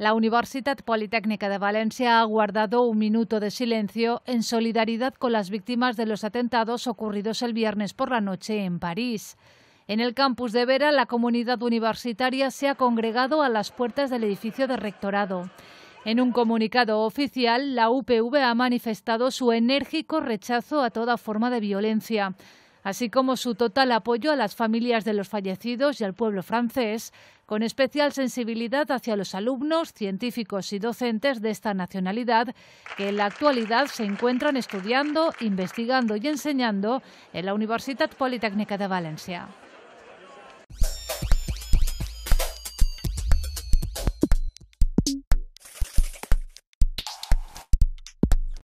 La Universitat Politécnica de Valencia ha guardado un minuto de silencio en solidaridad con las víctimas de los atentados ocurridos el viernes por la noche en París. En el campus de Vera, la comunidad universitaria se ha congregado a las puertas del edificio de rectorado. En un comunicado oficial, la UPV ha manifestado su enérgico rechazo a toda forma de violencia así como su total apoyo a las familias de los fallecidos y al pueblo francés, con especial sensibilidad hacia los alumnos, científicos y docentes de esta nacionalidad que en la actualidad se encuentran estudiando, investigando y enseñando en la Universitat Politécnica de Valencia.